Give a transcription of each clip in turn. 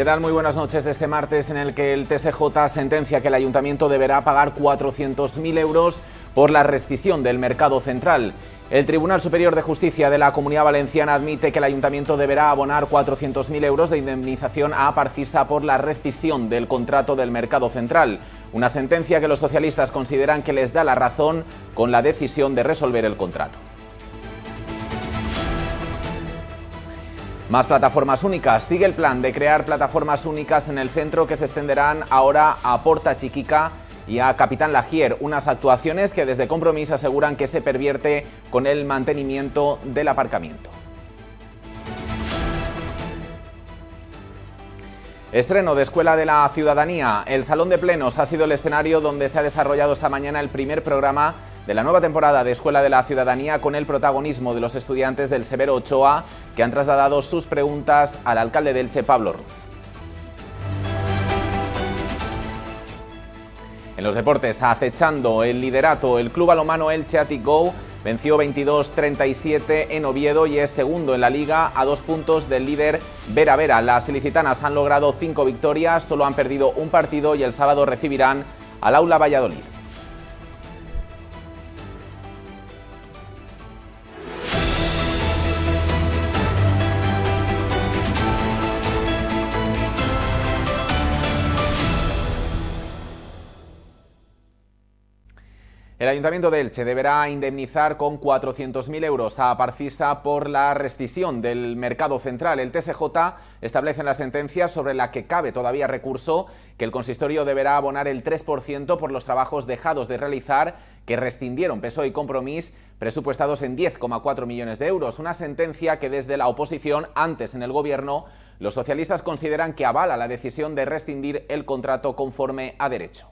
¿Qué tal? Muy buenas noches de este martes en el que el TSJ sentencia que el ayuntamiento deberá pagar 400.000 euros por la rescisión del mercado central. El Tribunal Superior de Justicia de la Comunidad Valenciana admite que el ayuntamiento deberá abonar 400.000 euros de indemnización a Parcisa por la rescisión del contrato del mercado central. Una sentencia que los socialistas consideran que les da la razón con la decisión de resolver el contrato. Más plataformas únicas. Sigue el plan de crear plataformas únicas en el centro que se extenderán ahora a Porta Chiquica y a Capitán Lagier, unas actuaciones que desde compromiso aseguran que se pervierte con el mantenimiento del aparcamiento. Estreno de Escuela de la Ciudadanía. El Salón de Plenos ha sido el escenario donde se ha desarrollado esta mañana el primer programa de la nueva temporada de Escuela de la Ciudadanía con el protagonismo de los estudiantes del Severo Ochoa que han trasladado sus preguntas al alcalde del Che, Pablo Ruz. En los deportes, acechando el liderato, el club alomano el Atic Go venció 22-37 en Oviedo y es segundo en la liga a dos puntos del líder Vera Vera. Las ilicitanas han logrado cinco victorias, solo han perdido un partido y el sábado recibirán al Aula Valladolid. Ayuntamiento de Elche deberá indemnizar con 400.000 euros a Parcisa por la rescisión del mercado central. El TSJ establece en la sentencia sobre la que cabe todavía recurso que el consistorio deberá abonar el 3% por los trabajos dejados de realizar que rescindieron PSOE y Compromís presupuestados en 10,4 millones de euros. Una sentencia que desde la oposición, antes en el Gobierno, los socialistas consideran que avala la decisión de rescindir el contrato conforme a derecho.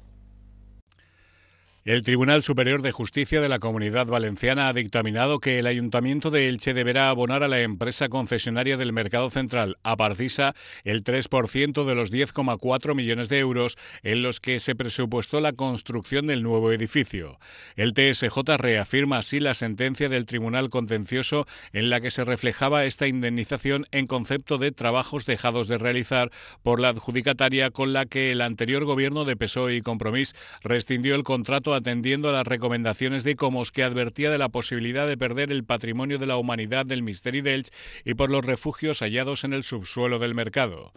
El Tribunal Superior de Justicia de la Comunidad Valenciana ha dictaminado que el Ayuntamiento de Elche deberá abonar a la empresa concesionaria del Mercado Central, Aparcisa, el 3% de los 10,4 millones de euros en los que se presupuestó la construcción del nuevo edificio. El TSJ reafirma así la sentencia del Tribunal Contencioso en la que se reflejaba esta indemnización en concepto de trabajos dejados de realizar por la adjudicataria con la que el anterior gobierno de PSOE y Compromís rescindió el contrato atendiendo a las recomendaciones de Comos... que advertía de la posibilidad de perder el patrimonio de la humanidad del Misteri de y por los refugios hallados en el subsuelo del mercado.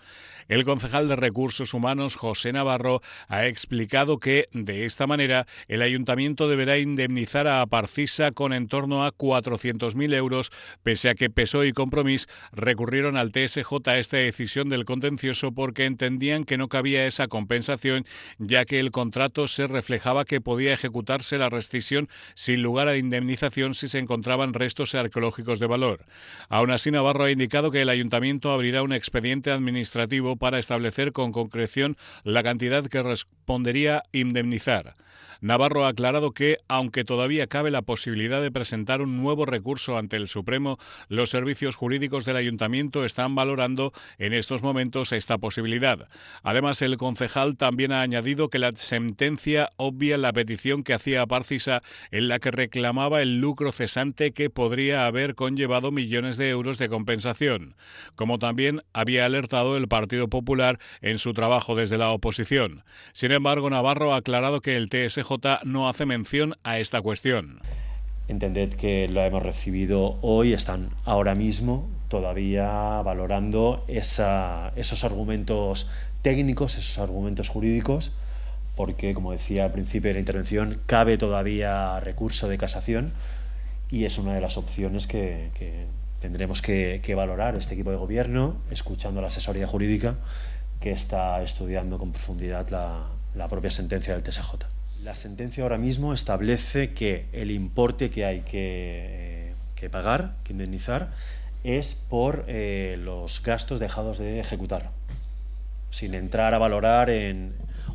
El concejal de Recursos Humanos, José Navarro, ha explicado que, de esta manera, el ayuntamiento deberá indemnizar a Aparcisa con en torno a 400.000 euros, pese a que Pesó y Compromís recurrieron al TSJ a esta decisión del contencioso porque entendían que no cabía esa compensación, ya que el contrato se reflejaba que podía ejecutarse la rescisión sin lugar a indemnización si se encontraban restos arqueológicos de valor. Aún así, Navarro ha indicado que el ayuntamiento abrirá un expediente administrativo para establecer con concreción la cantidad que respondería indemnizar. Navarro ha aclarado que, aunque todavía cabe la posibilidad de presentar un nuevo recurso ante el Supremo, los servicios jurídicos del ayuntamiento están valorando en estos momentos esta posibilidad. Además, el concejal también ha añadido que la sentencia obvia la petición que hacía Parcisa en la que reclamaba el lucro cesante que podría haber conllevado millones de euros de compensación, como también había alertado el Partido Popular en su trabajo desde la oposición. Sin embargo, Navarro ha aclarado que el TSJ no hace mención a esta cuestión. Entended que lo hemos recibido hoy, están ahora mismo todavía valorando esa, esos argumentos técnicos, esos argumentos jurídicos porque, como decía al principio de la intervención, cabe todavía recurso de casación y es una de las opciones que, que tendremos que, que, valorar este equipo de gobierno, escuchando la asesoría jurídica que está estudiando con profundidad la, la propia sentencia del TSJ. La sentencia ahora mismo establece que el importe que hay que, eh, que pagar, que indemnizar, es por eh, los gastos dejados de ejecutar, sin entrar a valorar en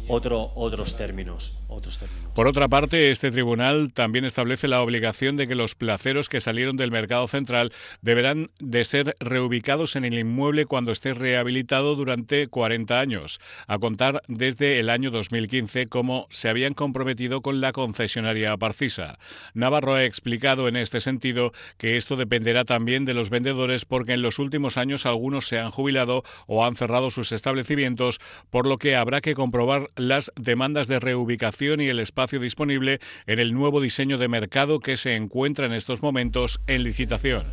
otros, términos, otros Por otra parte, este tribunal también establece la obligación de que los placeros que salieron del mercado central deberán de ser reubicados en el inmueble cuando esté rehabilitado durante 40 años, a contar desde el año 2015 como se habían comprometido con la concesionaria Parcisa. Navarro ha explicado en este sentido que esto dependerá también de los vendedores porque en los últimos años algunos se han jubilado o han cerrado sus establecimientos, por lo que habrá que comprobar las demandas de reubicación y el espacio disponible en el nuevo diseño de mercado que se encuentra en estos momentos en licitación.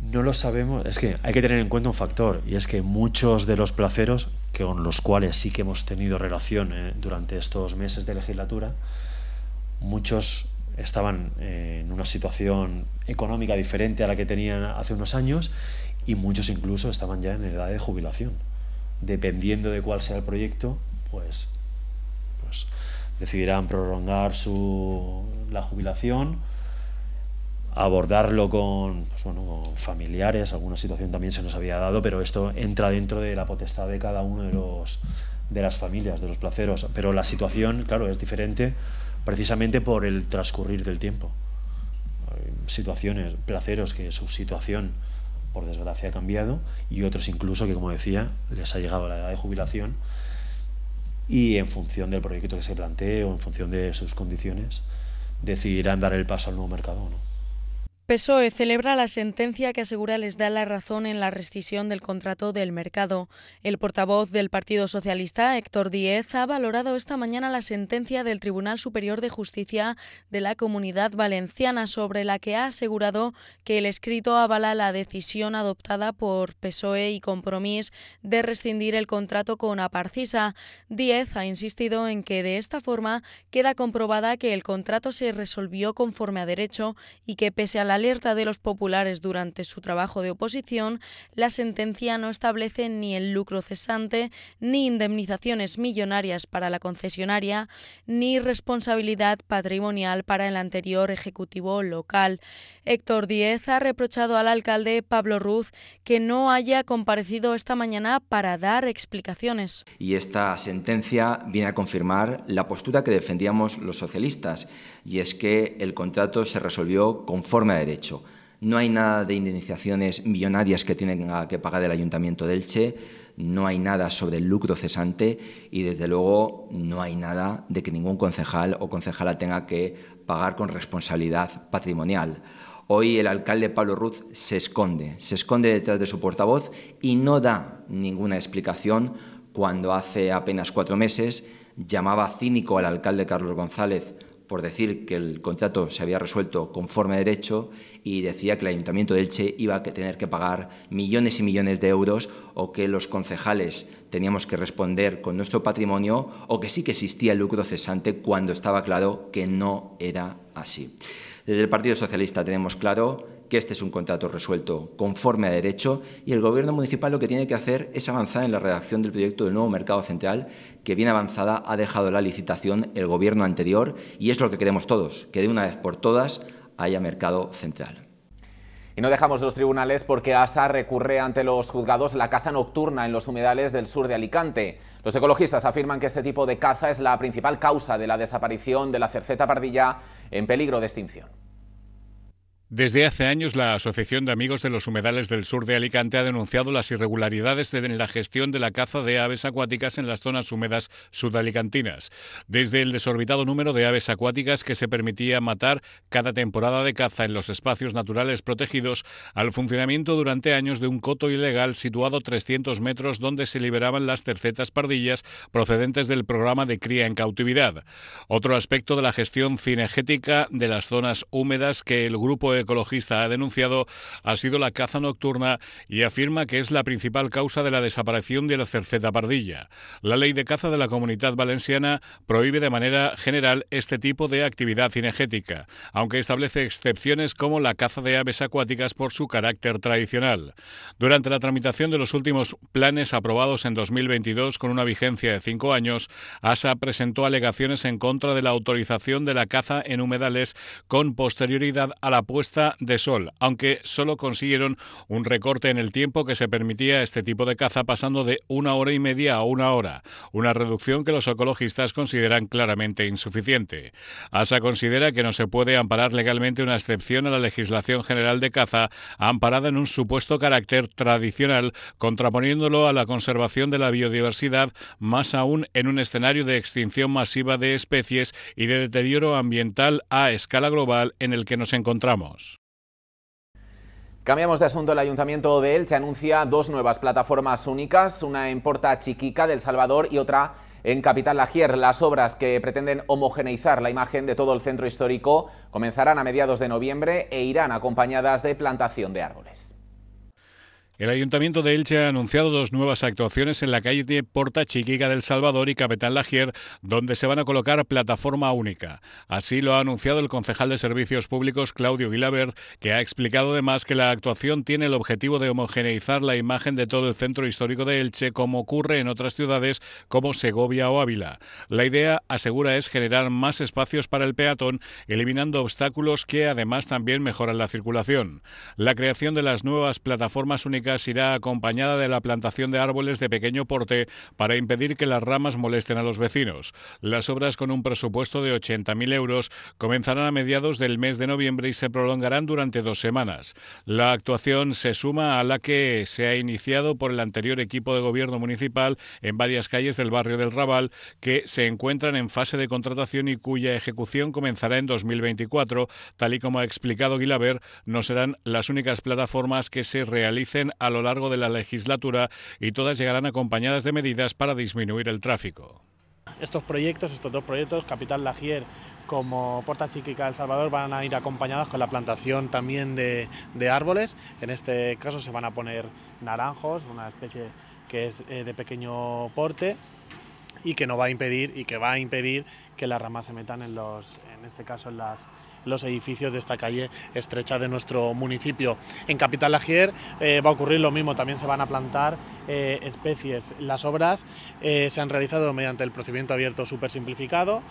No lo sabemos, es que hay que tener en cuenta un factor, y es que muchos de los placeros con los cuales sí que hemos tenido relación eh, durante estos meses de legislatura, muchos estaban eh, en una situación económica diferente a la que tenían hace unos años y muchos incluso estaban ya en edad de jubilación. Dependiendo de cuál sea el proyecto, pues decidirán prolongar la jubilación, abordarlo pues con, familiares, alguna situación también se nos había dado, pero esto entra dentro de la potestad de cada uno de los de las familias, de los placeros, pero la situación, claro, es diferente precisamente por el transcurrir del tiempo. Hay situaciones, placeros que su situación por desgracia ha cambiado y otros incluso que como decía, les ha llegado la edad de jubilación y en función del proyecto que se plantee o en función de sus condiciones decidirán dar el paso al nuevo mercado o no. PSOE celebra la sentencia que asegura les da la razón en la rescisión del contrato del mercado. El portavoz del Partido Socialista, Héctor Díez, ha valorado esta mañana la sentencia del Tribunal Superior de Justicia de la Comunidad Valenciana sobre la que ha asegurado que el escrito avala la decisión adoptada por PSOE y Compromís de rescindir el contrato con Aparcisa. Díez ha insistido en que de esta forma queda comprobada que el contrato se resolvió conforme a derecho y que pese a la la alerta de los populares durante su trabajo de oposición, la sentencia no establece ni el lucro cesante, ni indemnizaciones millonarias para la concesionaria, ni responsabilidad patrimonial para el anterior Ejecutivo local. Héctor Díez ha reprochado al alcalde Pablo Ruz que no haya comparecido esta mañana para dar explicaciones. Y esta sentencia viene a confirmar la postura que defendíamos los socialistas, y es que el contrato se resolvió conforme a derecho. No hay nada de indemnizaciones millonarias que tienen que pagar el Ayuntamiento de Elche, no hay nada sobre el lucro cesante y, desde luego, no hay nada de que ningún concejal o concejala tenga que pagar con responsabilidad patrimonial. Hoy el alcalde Pablo Ruz se esconde, se esconde detrás de su portavoz y no da ninguna explicación cuando hace apenas cuatro meses llamaba cínico al alcalde Carlos González por decir que el contrato se había resuelto conforme a derecho y decía que el Ayuntamiento de Elche iba a tener que pagar millones y millones de euros o que los concejales teníamos que responder con nuestro patrimonio o que sí que existía el lucro cesante cuando estaba claro que no era así. Desde el Partido Socialista tenemos claro que este es un contrato resuelto conforme a derecho y el Gobierno municipal lo que tiene que hacer es avanzar en la redacción del proyecto del nuevo mercado central, que bien avanzada ha dejado la licitación el Gobierno anterior y es lo que queremos todos, que de una vez por todas haya mercado central. Y no dejamos los tribunales porque ASA recurre ante los juzgados la caza nocturna en los humedales del sur de Alicante. Los ecologistas afirman que este tipo de caza es la principal causa de la desaparición de la cerceta pardilla en peligro de extinción. Desde hace años, la Asociación de Amigos de los Humedales del Sur de Alicante ha denunciado las irregularidades en la gestión de la caza de aves acuáticas en las zonas húmedas sudalicantinas. Desde el desorbitado número de aves acuáticas que se permitía matar cada temporada de caza en los espacios naturales protegidos, al funcionamiento durante años de un coto ilegal situado 300 metros donde se liberaban las tercetas pardillas procedentes del programa de cría en cautividad. Otro aspecto de la gestión cinegética de las zonas húmedas que el grupo ecologista ha denunciado ha sido la caza nocturna y afirma que es la principal causa de la desaparición de la cerceta pardilla. La ley de caza de la comunidad valenciana prohíbe de manera general este tipo de actividad cinegética, aunque establece excepciones como la caza de aves acuáticas por su carácter tradicional. Durante la tramitación de los últimos planes aprobados en 2022 con una vigencia de cinco años, ASA presentó alegaciones en contra de la autorización de la caza en humedales con posterioridad a la puesta de sol, aunque solo consiguieron un recorte en el tiempo que se permitía este tipo de caza pasando de una hora y media a una hora, una reducción que los ecologistas consideran claramente insuficiente. ASA considera que no se puede amparar legalmente una excepción a la legislación general de caza amparada en un supuesto carácter tradicional, contraponiéndolo a la conservación de la biodiversidad, más aún en un escenario de extinción masiva de especies y de deterioro ambiental a escala global en el que nos encontramos. Cambiamos de asunto. El Ayuntamiento de Elche anuncia dos nuevas plataformas únicas, una en Porta Chiquica del Salvador y otra en Capital Lagier. Las obras que pretenden homogeneizar la imagen de todo el centro histórico comenzarán a mediados de noviembre e irán acompañadas de plantación de árboles. El Ayuntamiento de Elche ha anunciado dos nuevas actuaciones en la calle de Porta Chiquica del Salvador y Capitán Lagier, donde se van a colocar plataforma única. Así lo ha anunciado el concejal de Servicios Públicos, Claudio Guilabert, que ha explicado además que la actuación tiene el objetivo de homogeneizar la imagen de todo el centro histórico de Elche, como ocurre en otras ciudades como Segovia o Ávila. La idea, asegura, es generar más espacios para el peatón, eliminando obstáculos que además también mejoran la circulación. La creación de las nuevas plataformas únicas irá acompañada de la plantación de árboles de pequeño porte para impedir que las ramas molesten a los vecinos. Las obras con un presupuesto de 80.000 euros comenzarán a mediados del mes de noviembre y se prolongarán durante dos semanas. La actuación se suma a la que se ha iniciado por el anterior equipo de gobierno municipal en varias calles del barrio del Raval que se encuentran en fase de contratación y cuya ejecución comenzará en 2024. Tal y como ha explicado Guilaber, no serán las únicas plataformas que se realicen a lo largo de la legislatura y todas llegarán acompañadas de medidas para disminuir el tráfico. Estos proyectos, estos dos proyectos, Capital Lagier como Porta Chiquica El Salvador van a ir acompañados con la plantación también de, de, árboles. En este caso se van a poner naranjos, una especie que es eh, de pequeño porte y que no va a impedir y que va a impedir que las ramas se metan en los, en este caso en las los edificios de esta calle estrecha de nuestro municipio. En Capital Agier eh, va a ocurrir lo mismo, también se van a plantar eh, especies. Las obras eh, se han realizado mediante el procedimiento abierto súper simplificado.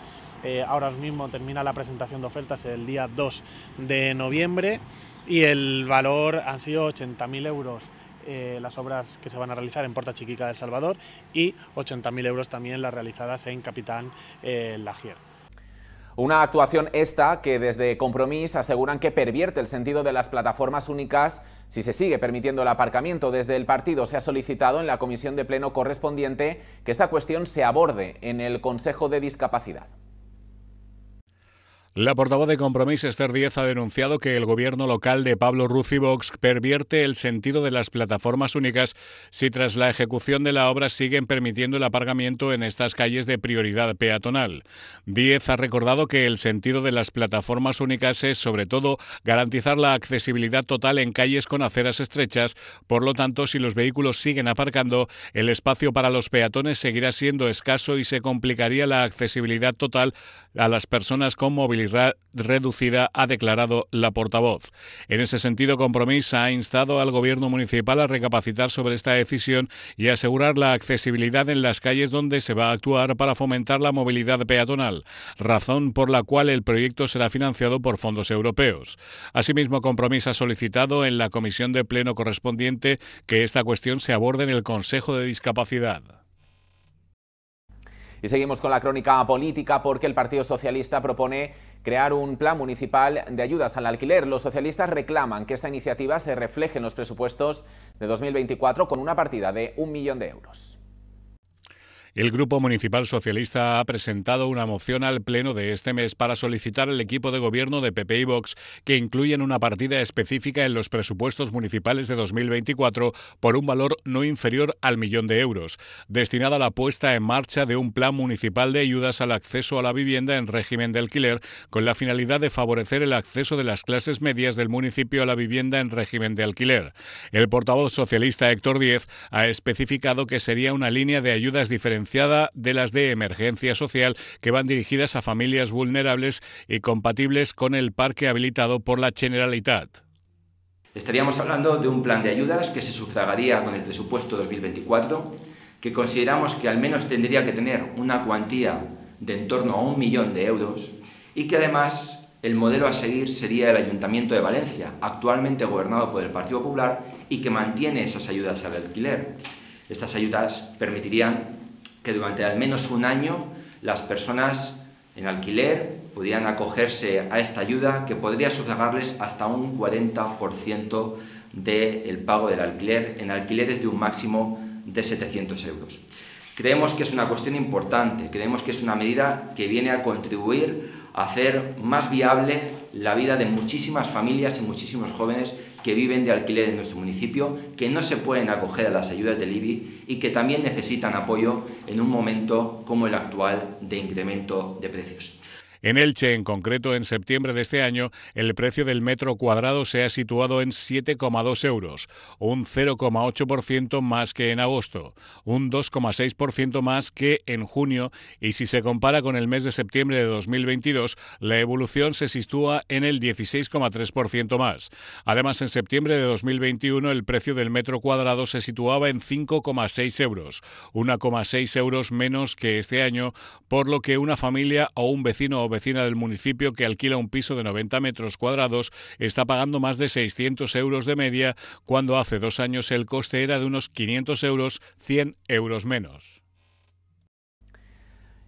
ahora mismo termina la presentación de ofertas el día 2 de noviembre y el valor han sido 80.000 euros. las obras que se van a realizar en Porta Chiquica del El Salvador y 80.000 euros también las realizadas en Capitán eh, Lagier. Una actuación esta que desde Compromís aseguran que pervierte el sentido de las plataformas únicas si se sigue permitiendo el aparcamiento. Desde el partido se ha solicitado en la comisión de pleno correspondiente que esta cuestión se aborde en el Consejo de Discapacidad. La portavoz de Compromís, Esther Díez, ha denunciado que el gobierno local de Pablo Rucivox pervierte el sentido de las plataformas únicas si tras la ejecución de la obra siguen permitiendo el aparcamiento en estas calles de prioridad peatonal. Díez ha recordado que el sentido de las plataformas únicas es, sobre todo, garantizar la accesibilidad total en calles con aceras estrechas. Por lo tanto, si los vehículos siguen aparcando, el espacio para los peatones seguirá siendo escaso y se complicaría la accesibilidad total a las personas con movilidad reducida, ha declarado la portavoz. En ese sentido, Compromís ha instado al gobierno municipal a recapacitar sobre esta decisión y asegurar la accesibilidad en las calles donde se va a actuar para fomentar la movilidad peatonal, razón por la cual el proyecto será financiado por fondos europeos. Asimismo, Compromís ha solicitado en la comisión de pleno correspondiente que esta cuestión se aborde en el Consejo de Discapacidad. Y seguimos con la crónica política porque el Partido Socialista propone crear un plan municipal de ayudas al alquiler. Los socialistas reclaman que esta iniciativa se refleje en los presupuestos de 2024 con una partida de un millón de euros. El Grupo Municipal Socialista ha presentado una moción al Pleno de este mes para solicitar al equipo de gobierno de PP y Vox que incluyan una partida específica en los presupuestos municipales de 2024 por un valor no inferior al millón de euros, destinada a la puesta en marcha de un plan municipal de ayudas al acceso a la vivienda en régimen de alquiler, con la finalidad de favorecer el acceso de las clases medias del municipio a la vivienda en régimen de alquiler. El portavoz socialista Héctor Díez ha especificado que sería una línea de ayudas diferenciadas de las de emergencia social que van dirigidas a familias vulnerables y compatibles con el parque habilitado por la Generalitat. Estaríamos hablando de un plan de ayudas que se sufragaría con el presupuesto 2024, que consideramos que al menos tendría que tener una cuantía de en torno a un millón de euros y que además el modelo a seguir sería el Ayuntamiento de Valencia, actualmente gobernado por el Partido Popular y que mantiene esas ayudas al alquiler. Estas ayudas permitirían que durante al menos un año las personas en alquiler pudieran acogerse a esta ayuda que podría sufragarles hasta un 40% del pago del alquiler en alquileres de un máximo de 700 euros. Creemos que es una cuestión importante, creemos que es una medida que viene a contribuir a hacer más viable la vida de muchísimas familias y muchísimos jóvenes que viven de alquiler en nuestro municipio, que no se pueden acoger a las ayudas del IBI y que también necesitan apoyo en un momento como el actual de incremento de precios. En Elche, en concreto en septiembre de este año, el precio del metro cuadrado se ha situado en 7,2 euros, un 0,8% más que en agosto, un 2,6% más que en junio y si se compara con el mes de septiembre de 2022, la evolución se sitúa en el 16,3% más. Además, en septiembre de 2021 el precio del metro cuadrado se situaba en 5,6 euros, 1,6 euros menos que este año, por lo que una familia o un vecino vecina del municipio que alquila un piso de 90 metros cuadrados está pagando más de 600 euros de media, cuando hace dos años el coste era de unos 500 euros, 100 euros menos.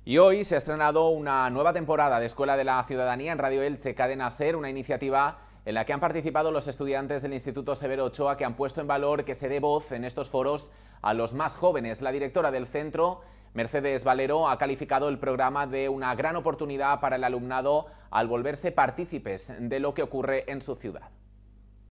Y hoy se ha estrenado una nueva temporada de Escuela de la Ciudadanía en Radio Elche Cadena Ser, una iniciativa en la que han participado los estudiantes del Instituto Severo Ochoa que han puesto en valor que se dé voz en estos foros a los más jóvenes. La directora del centro Mercedes Valero ha calificado el programa de una gran oportunidad para el alumnado al volverse partícipes de lo que ocurre en su ciudad.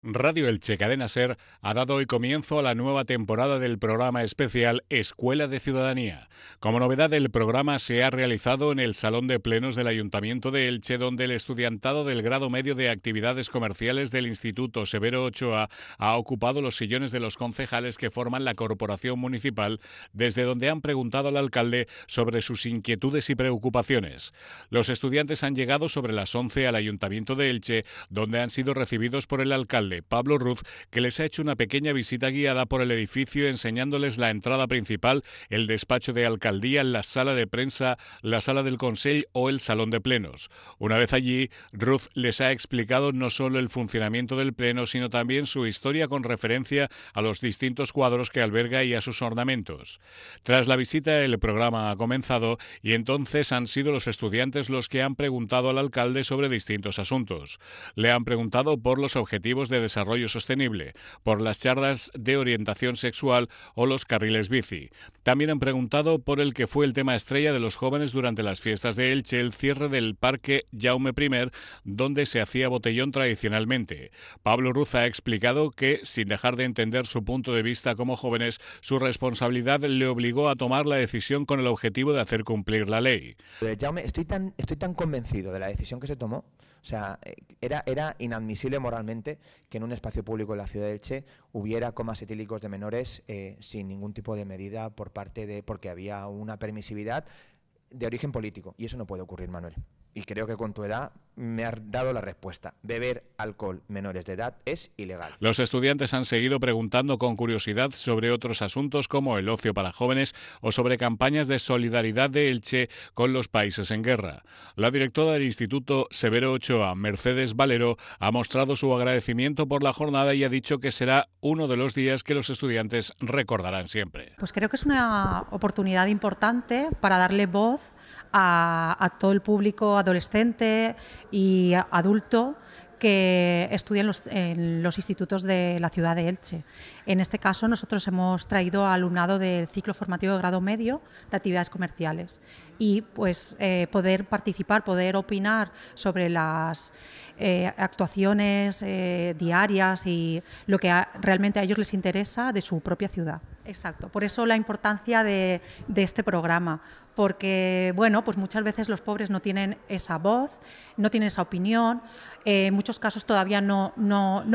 Radio Elche Cadena Ser ha dado hoy comienzo a la nueva temporada del programa especial Escuela de Ciudadanía. Como novedad, el programa se ha realizado en el Salón de Plenos del Ayuntamiento de Elche, donde el estudiantado del grado medio de actividades comerciales del Instituto Severo Ochoa ha ocupado los sillones de los concejales que forman la Corporación Municipal, desde donde han preguntado al alcalde sobre sus inquietudes y preocupaciones. Los estudiantes han llegado sobre las 11 al Ayuntamiento de Elche, donde han sido recibidos por el alcalde Pablo Ruz, que les ha hecho una pequeña visita guiada por el edificio enseñándoles la entrada principal, el despacho de alcaldía, la sala de prensa, la sala del Consell o el salón de plenos. Una vez allí, Ruz les ha explicado no solo el funcionamiento del pleno, sino también su historia con referencia a los distintos cuadros que alberga y a sus ornamentos. Tras la visita, el programa ha comenzado y entonces han sido los estudiantes los que han preguntado al alcalde sobre distintos asuntos. Le han preguntado por los objetivos de Desarrollo Sostenible, por las charlas de orientación sexual o los carriles bici. También han preguntado por el que fue el tema estrella de los jóvenes durante las fiestas de Elche, el cierre del Parque Jaume I, donde se hacía botellón tradicionalmente. Pablo Ruza ha explicado que, sin dejar de entender su punto de vista como jóvenes, su responsabilidad le obligó a tomar la decisión con el objetivo de hacer cumplir la ley. Jaume, estoy tan, estoy tan convencido de la decisión que se tomó o sea, eh, era, era inadmisible moralmente que en un espacio público en la ciudad de Elche hubiera comas etílicos de menores eh, sin ningún tipo de medida por parte de, porque había una permisividad de origen político. Y eso no puede ocurrir, Manuel y creo que con tu edad me has dado la respuesta. Beber alcohol menores de edad es ilegal. Los estudiantes han seguido preguntando con curiosidad sobre otros asuntos como el ocio para jóvenes o sobre campañas de solidaridad de Elche con los países en guerra. La directora del Instituto Severo Ochoa, Mercedes Valero, ha mostrado su agradecimiento por la jornada y ha dicho que será uno de los días que los estudiantes recordarán siempre. Pues creo que es una oportunidad importante para darle voz a, todo el público adolescente y adulto que estudian en los institutos de la ciudad de Elche. En este caso, nosotros hemos traído alumnado del ciclo formativo de grado medio de actividades comerciales y pues eh, poder participar, poder opinar sobre las eh, actuaciones eh, diarias y lo que realmente a ellos les interesa de su propia ciudad. Exacto, por eso la importancia de, de este programa, porque bueno, pues muchas veces los pobres no tienen esa voz, no tienen esa opinión, eh, en muchos casos todavía no,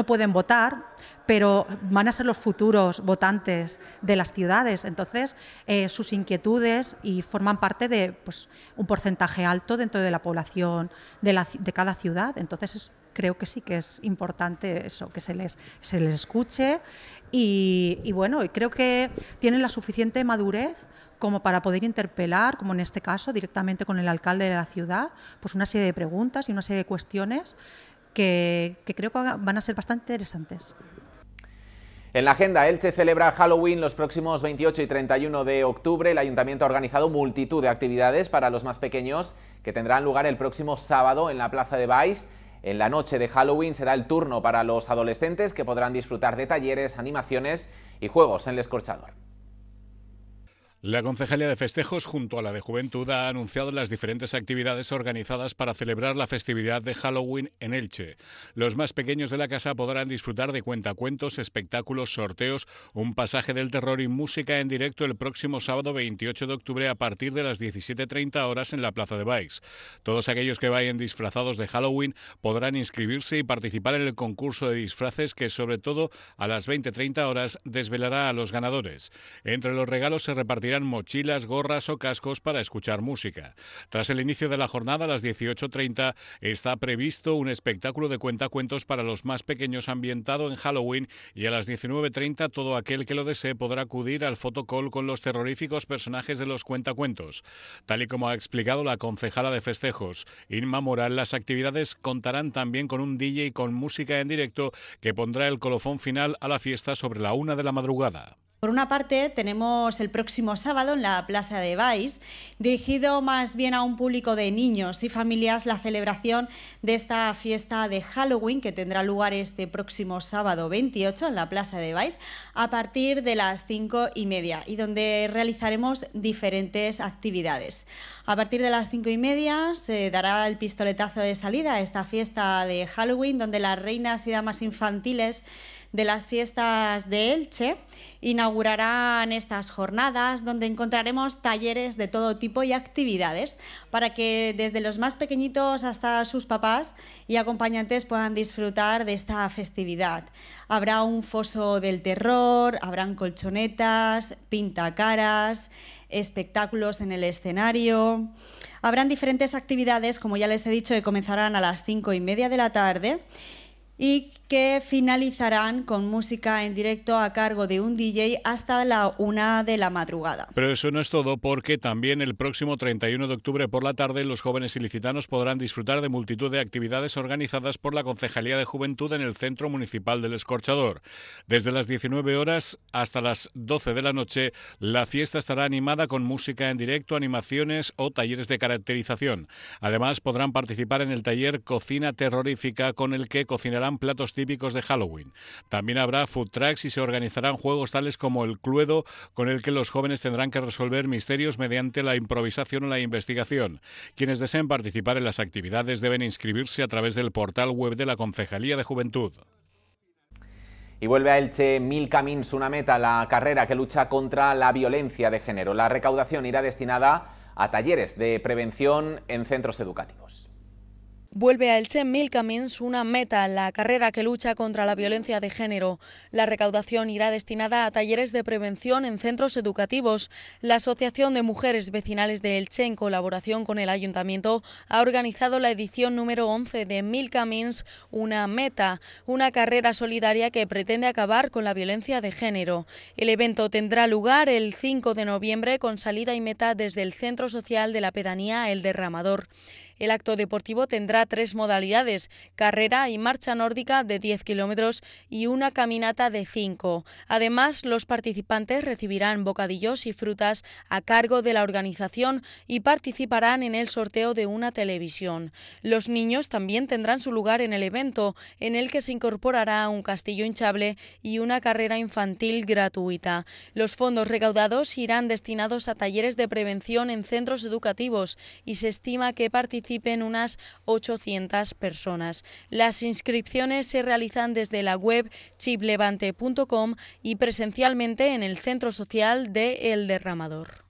pueden votar, pero van a ser los futuros votantes de las ciudades, entonces eh, sus inquietudes y forman parte de pues, un porcentaje alto dentro de la población de, la, de cada ciudad, entonces creo que sí que es importante eso, que se les, escuche y, y bueno, creo que tienen la suficiente madurez como para poder interpelar, como en este caso, directamente con el alcalde de la ciudad, pues una serie de preguntas y una serie de cuestiones que, creo que van a ser bastante interesantes. En la agenda, Elche celebra Halloween los próximos 28 y 31 de octubre. El ayuntamiento ha organizado multitud de actividades para los más pequeños que tendrán lugar el próximo sábado en la Plaza de Baix. En la noche de Halloween será el turno para los adolescentes que podrán disfrutar de talleres, animaciones y juegos en el escorchador. La Concejalía de Festejos, junto a la de Juventud, ha anunciado las diferentes actividades organizadas para celebrar la festividad de Halloween en Elche. Los más pequeños de la casa podrán disfrutar de cuentacuentos, espectáculos, sorteos, un pasaje del terror y música en directo el próximo sábado 28 de octubre a partir de las 17.30 horas en la Plaza de Baix. Todos aquellos que vayan disfrazados de Halloween podrán inscribirse y participar en el concurso de disfraces que, sobre todo, a las 20.30 horas desvelará a los ganadores. Entre los regalos se repartirán compartirán mochilas, gorras o cascos para escuchar música. Tras el inicio de la jornada a las 18.30 está previsto un espectáculo de cuentacuentos para los más pequeños ambientado en Halloween y a las 19.30 todo aquel que lo desee podrá acudir al fotocall con los terroríficos personajes de los cuentacuentos. Tal y como ha explicado la concejala de festejos, Inma Moral, las actividades contarán también con un DJ con música en directo que pondrá el colofón final a la fiesta sobre la una de la madrugada. Por una parte, tenemos el próximo sábado en la Plaza de Vice, dirigido más bien a un público de niños y familias, la celebración de esta fiesta de Halloween que tendrá lugar este próximo sábado 28 en la Plaza de Vice, a partir de las 5 y media y donde realizaremos diferentes actividades. A partir de las 5 y media se dará el pistoletazo de salida a esta fiesta de Halloween donde las reinas y damas infantiles de las fiestas de Elche inaugurarán estas jornadas donde encontraremos talleres de todo tipo y actividades para que desde los más pequeñitos hasta sus papás y acompañantes puedan disfrutar de esta festividad. Habrá un foso del terror, habrán colchonetas, pintacaras, espectáculos en el escenario. Habrán diferentes actividades, como ya les he dicho, que comenzarán a las cinco y media de la tarde y que finalizarán con música en directo a cargo de un DJ hasta la una de la madrugada. Pero eso no es todo, porque también el próximo 31 de octubre por la tarde los jóvenes ilicitanos podrán disfrutar de multitud de actividades organizadas por la Concejalía de Juventud en el Centro Municipal del Escorchador. Desde las 19 horas hasta las 12 de la noche, la fiesta estará animada con música en directo, animaciones o talleres de caracterización. Además, podrán participar en el taller Cocina Terrorífica, con el que cocinarán platos típicos de Halloween. También habrá food tracks y se organizarán juegos tales como el Cluedo, con el que los jóvenes tendrán que resolver misterios mediante la improvisación o la investigación. Quienes deseen participar en las actividades deben inscribirse a través del portal web de la Concejalía de Juventud. Y vuelve a Elche Mil Camins, una meta, la carrera que lucha contra la violencia de género. La recaudación irá destinada a talleres de prevención en centros educativos. Vuelve a Elche Mil Camins una meta, la carrera que lucha contra la violencia de género. La recaudación irá destinada a talleres de prevención en centros educativos. La Asociación de Mujeres Vecinales de Elche, en colaboración con el Ayuntamiento, ha organizado la edición número 11 de Mil Camins, una meta, una carrera solidaria que pretende acabar con la violencia de género. El evento tendrá lugar el 5 de noviembre con salida y meta desde el Centro Social de la Pedanía El Derramador. El acto deportivo tendrá tres modalidades, carrera y marcha nórdica de 10 kilómetros y una caminata de 5. Además, los participantes recibirán bocadillos y frutas a cargo de la organización y participarán en el sorteo de una televisión. Los niños también tendrán su lugar en el evento, en el que se incorporará un castillo hinchable y una carrera infantil gratuita. Los fondos recaudados irán destinados a talleres de prevención en centros educativos y se estima que participarán participen unas 800 personas. Las inscripciones se realizan desde la web chiplevante.com y presencialmente en el Centro Social de El Derramador.